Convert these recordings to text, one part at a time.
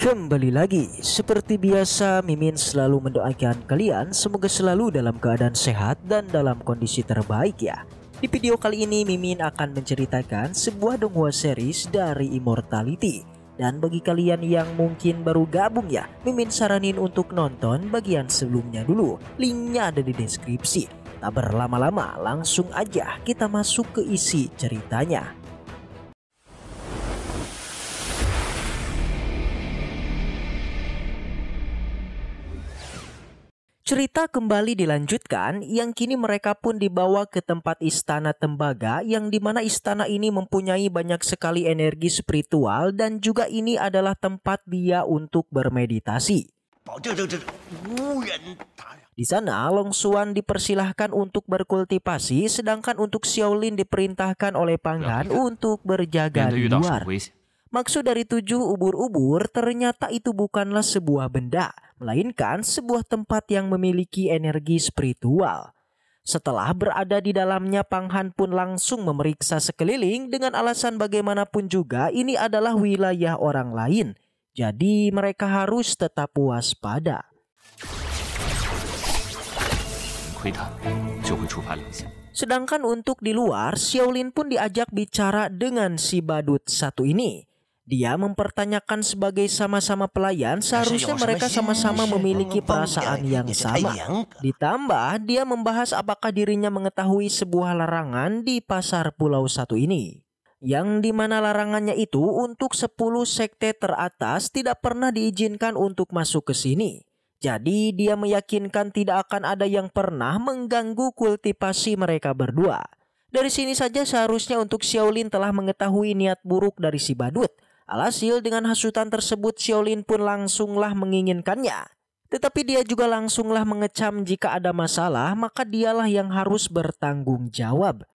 Kembali lagi, seperti biasa Mimin selalu mendoakan kalian semoga selalu dalam keadaan sehat dan dalam kondisi terbaik ya. Di video kali ini Mimin akan menceritakan sebuah donghua series dari Immortality. Dan bagi kalian yang mungkin baru gabung ya, Mimin saranin untuk nonton bagian sebelumnya dulu. Linknya ada di deskripsi. Tak berlama-lama, langsung aja kita masuk ke isi ceritanya. Cerita kembali dilanjutkan yang kini mereka pun dibawa ke tempat istana tembaga yang dimana istana ini mempunyai banyak sekali energi spiritual dan juga ini adalah tempat dia untuk bermeditasi. Ya, ya. Di sana, Long Suan dipersilahkan untuk berkultivasi, sedangkan untuk Xiaolin diperintahkan oleh Panghan ya, untuk berjaga di luar. Maksud dari tujuh ubur-ubur ternyata itu bukanlah sebuah benda, melainkan sebuah tempat yang memiliki energi spiritual. Setelah berada di dalamnya, Panghan pun langsung memeriksa sekeliling dengan alasan bagaimanapun juga ini adalah wilayah orang lain. Jadi mereka harus tetap waspada. Sedangkan untuk di luar, Xiaolin pun diajak bicara dengan si badut satu ini. Dia mempertanyakan sebagai sama-sama pelayan seharusnya mereka sama-sama iya, memiliki perasaan yang sama. Ditambah dia membahas apakah dirinya mengetahui sebuah larangan di pasar pulau satu ini. Yang dimana larangannya itu untuk 10 sekte teratas tidak pernah diizinkan untuk masuk ke sini. Jadi dia meyakinkan tidak akan ada yang pernah mengganggu kultivasi mereka berdua. Dari sini saja seharusnya untuk Xiaolin telah mengetahui niat buruk dari si badut Alhasil dengan hasutan tersebut Xiaolin pun langsunglah menginginkannya. Tetapi dia juga langsunglah mengecam jika ada masalah maka dialah yang harus bertanggung jawab.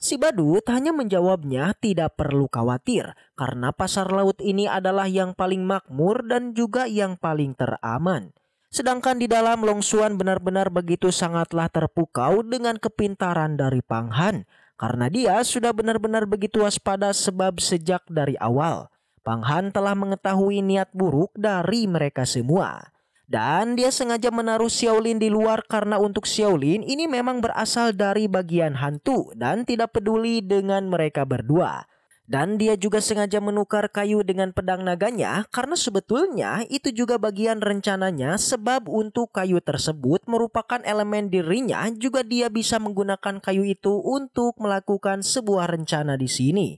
Si badut hanya menjawabnya tidak perlu khawatir karena pasar laut ini adalah yang paling makmur dan juga yang paling teraman. Sedangkan di dalam Longsuan benar-benar begitu sangatlah terpukau dengan kepintaran dari Panghan. Karena dia sudah benar-benar begitu waspada sebab sejak dari awal, Panghan telah mengetahui niat buruk dari mereka semua. Dan dia sengaja menaruh Xiaolin di luar karena untuk Xiaolin ini memang berasal dari bagian hantu dan tidak peduli dengan mereka berdua. Dan dia juga sengaja menukar kayu dengan pedang naganya karena sebetulnya itu juga bagian rencananya sebab untuk kayu tersebut merupakan elemen dirinya juga dia bisa menggunakan kayu itu untuk melakukan sebuah rencana di sini.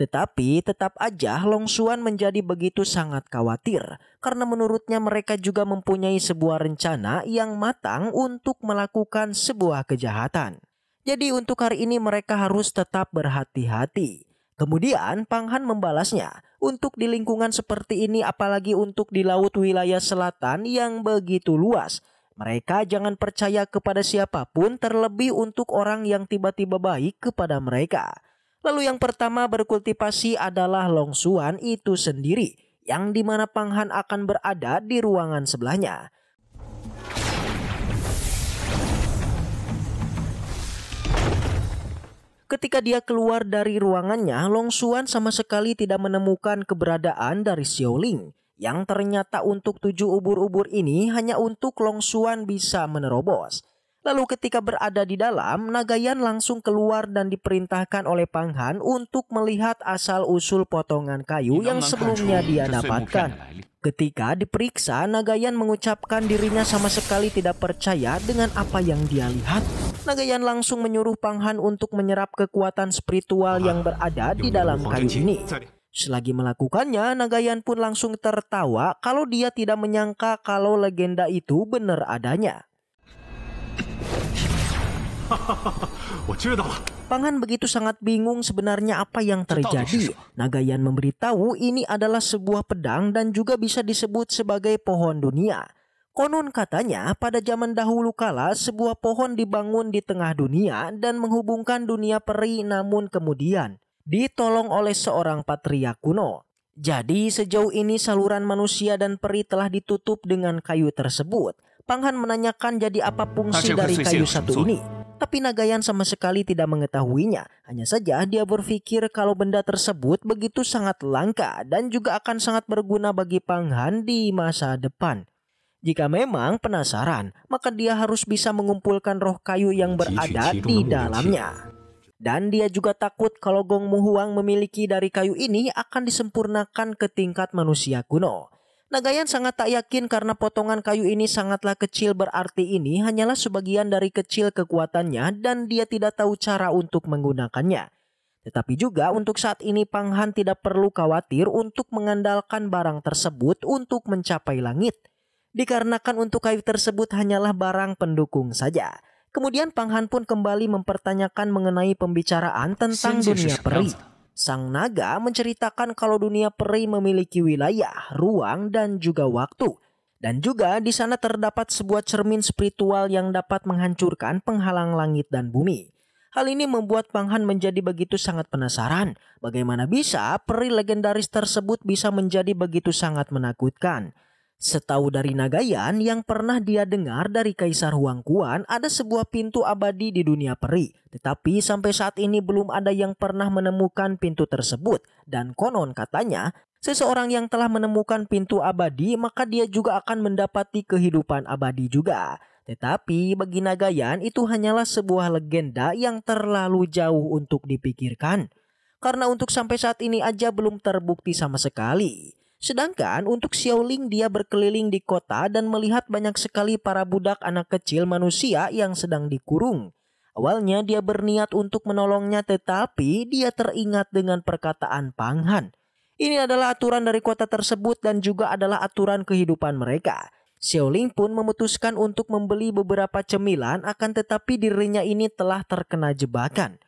Tetapi tetap aja Long Xuan menjadi begitu sangat khawatir karena menurutnya mereka juga mempunyai sebuah rencana yang matang untuk melakukan sebuah kejahatan. Jadi untuk hari ini mereka harus tetap berhati-hati. Kemudian Panghan membalasnya, untuk di lingkungan seperti ini apalagi untuk di laut wilayah selatan yang begitu luas. Mereka jangan percaya kepada siapapun terlebih untuk orang yang tiba-tiba baik kepada mereka. Lalu yang pertama berkultivasi adalah Long Suan itu sendiri yang dimana Panghan akan berada di ruangan sebelahnya. Ketika dia keluar dari ruangannya, Long Xuan sama sekali tidak menemukan keberadaan dari Xiao Ling. Yang ternyata untuk tujuh ubur-ubur ini hanya untuk Long Xuan bisa menerobos. Lalu ketika berada di dalam, Nagayan langsung keluar dan diperintahkan oleh Pang Han untuk melihat asal-usul potongan kayu yang sebelumnya dia dapatkan. Ketika diperiksa, Nagayan mengucapkan dirinya sama sekali tidak percaya dengan apa yang dia lihat. Nagayan langsung menyuruh Panghan untuk menyerap kekuatan spiritual yang berada di dalam kayu ini. Selagi melakukannya, Nagayan pun langsung tertawa kalau dia tidak menyangka kalau legenda itu benar adanya. Pangan begitu sangat bingung sebenarnya apa yang terjadi. Nagayan memberitahu ini adalah sebuah pedang dan juga bisa disebut sebagai pohon dunia. Konon katanya pada zaman dahulu kala sebuah pohon dibangun di tengah dunia dan menghubungkan dunia peri namun kemudian ditolong oleh seorang patria kuno. Jadi sejauh ini saluran manusia dan peri telah ditutup dengan kayu tersebut. Panghan menanyakan jadi apa fungsi dari kayu satu ini. Tapi Nagayan sama sekali tidak mengetahuinya. Hanya saja dia berpikir kalau benda tersebut begitu sangat langka dan juga akan sangat berguna bagi Panghan di masa depan. Jika memang penasaran, maka dia harus bisa mengumpulkan roh kayu yang berada di dalamnya. Dan dia juga takut kalau Gong Mu memiliki dari kayu ini akan disempurnakan ke tingkat manusia kuno. Nagayan sangat tak yakin karena potongan kayu ini sangatlah kecil berarti ini hanyalah sebagian dari kecil kekuatannya dan dia tidak tahu cara untuk menggunakannya. Tetapi juga untuk saat ini Panghan tidak perlu khawatir untuk mengandalkan barang tersebut untuk mencapai langit. Dikarenakan untuk kayu tersebut hanyalah barang pendukung saja. Kemudian Panghan pun kembali mempertanyakan mengenai pembicaraan tentang dunia peri. Sang naga menceritakan kalau dunia peri memiliki wilayah, ruang, dan juga waktu. Dan juga di sana terdapat sebuah cermin spiritual yang dapat menghancurkan penghalang langit dan bumi. Hal ini membuat Panghan menjadi begitu sangat penasaran. Bagaimana bisa peri legendaris tersebut bisa menjadi begitu sangat menakutkan? Setahu dari Nagayan yang pernah dia dengar dari Kaisar Huangkuan ada sebuah pintu abadi di dunia peri. Tetapi sampai saat ini belum ada yang pernah menemukan pintu tersebut. Dan konon katanya Seseorang yang telah menemukan pintu abadi, maka dia juga akan mendapati kehidupan abadi juga. Tetapi bagi Nagayan itu hanyalah sebuah legenda yang terlalu jauh untuk dipikirkan. Karena untuk sampai saat ini aja belum terbukti sama sekali. Sedangkan untuk Xiaoling dia berkeliling di kota dan melihat banyak sekali para budak anak kecil manusia yang sedang dikurung. Awalnya dia berniat untuk menolongnya tetapi dia teringat dengan perkataan Pang Han Ini adalah aturan dari kota tersebut dan juga adalah aturan kehidupan mereka. Xiaoling pun memutuskan untuk membeli beberapa cemilan akan tetapi dirinya ini telah terkena jebakan.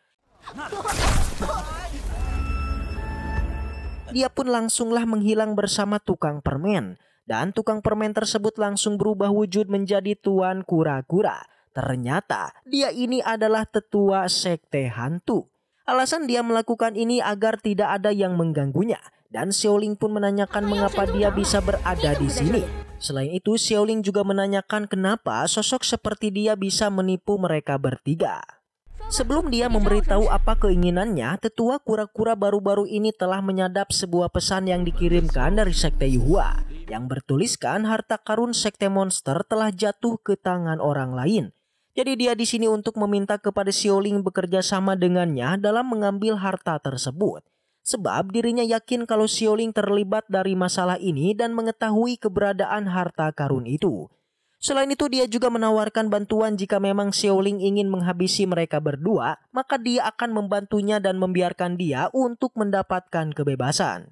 Dia pun langsunglah menghilang bersama tukang permen. Dan tukang permen tersebut langsung berubah wujud menjadi tuan kura-kura. Ternyata dia ini adalah tetua sekte hantu. Alasan dia melakukan ini agar tidak ada yang mengganggunya. Dan Xiaoling pun menanyakan mengapa dia bisa berada di sini. Selain itu, Xiaoling juga menanyakan kenapa sosok seperti dia bisa menipu mereka bertiga. Sebelum dia memberitahu apa keinginannya, tetua kura-kura baru-baru ini telah menyadap sebuah pesan yang dikirimkan dari sekte Yuhua yang bertuliskan harta karun sekte monster telah jatuh ke tangan orang lain. Jadi dia di sini untuk meminta kepada Xioling bekerja sama dengannya dalam mengambil harta tersebut. Sebab dirinya yakin kalau Xioling terlibat dari masalah ini dan mengetahui keberadaan harta karun itu. Selain itu dia juga menawarkan bantuan jika memang Xiaoling ingin menghabisi mereka berdua, maka dia akan membantunya dan membiarkan dia untuk mendapatkan kebebasan.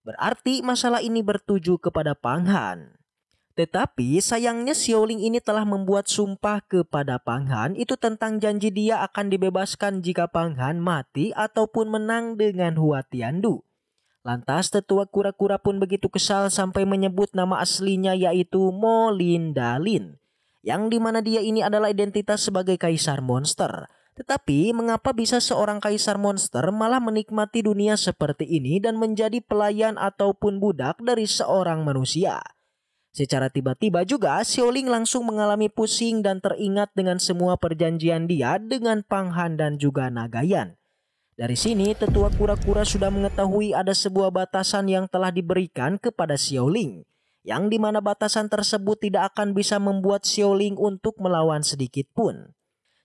Berarti masalah ini bertuju kepada Pang Han. Tetapi sayangnya Xiaoling ini telah membuat sumpah kepada Pang Han itu tentang janji dia akan dibebaskan jika Pang Han mati ataupun menang dengan Hua Tiandu. Lantas tetua kura-kura pun begitu kesal sampai menyebut nama aslinya yaitu Molindalin. Yang dimana dia ini adalah identitas sebagai kaisar monster. Tetapi mengapa bisa seorang kaisar monster malah menikmati dunia seperti ini dan menjadi pelayan ataupun budak dari seorang manusia? Secara tiba-tiba juga Xiaoling langsung mengalami pusing dan teringat dengan semua perjanjian dia dengan Panghan dan juga Nagayan. Dari sini, tetua kura-kura sudah mengetahui ada sebuah batasan yang telah diberikan kepada Xiaoling, yang dimana batasan tersebut tidak akan bisa membuat Xiaoling untuk melawan sedikit pun.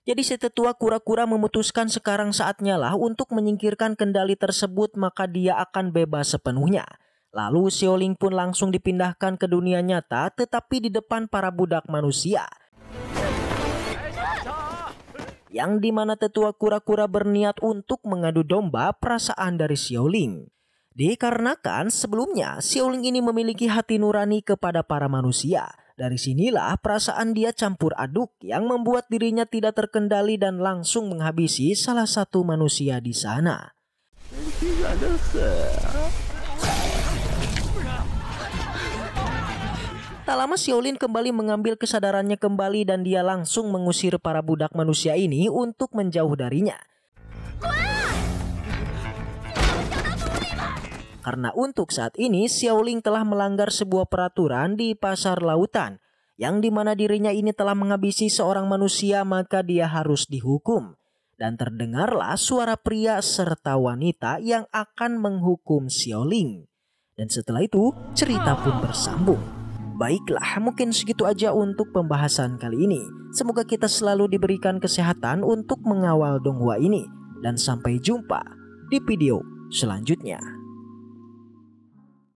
Jadi si tetua kura-kura memutuskan sekarang saatnya lah untuk menyingkirkan kendali tersebut maka dia akan bebas sepenuhnya. Lalu Xiaoling pun langsung dipindahkan ke dunia nyata tetapi di depan para budak manusia yang dimana tetua kura-kura berniat untuk mengadu domba perasaan dari Xiaoling. Dikarenakan sebelumnya Xiaoling ini memiliki hati nurani kepada para manusia. Dari sinilah perasaan dia campur aduk yang membuat dirinya tidak terkendali dan langsung menghabisi salah satu manusia di sana. Tak lama Xiaolin kembali mengambil kesadarannya kembali dan dia langsung mengusir para budak manusia ini untuk menjauh darinya. Karena untuk saat ini Xiaoling telah melanggar sebuah peraturan di pasar lautan yang dimana dirinya ini telah menghabisi seorang manusia maka dia harus dihukum. Dan terdengarlah suara pria serta wanita yang akan menghukum Xiaoling. Dan setelah itu cerita pun bersambung. Baiklah, mungkin segitu aja untuk pembahasan kali ini. Semoga kita selalu diberikan kesehatan untuk mengawal Donghua ini. Dan sampai jumpa di video selanjutnya.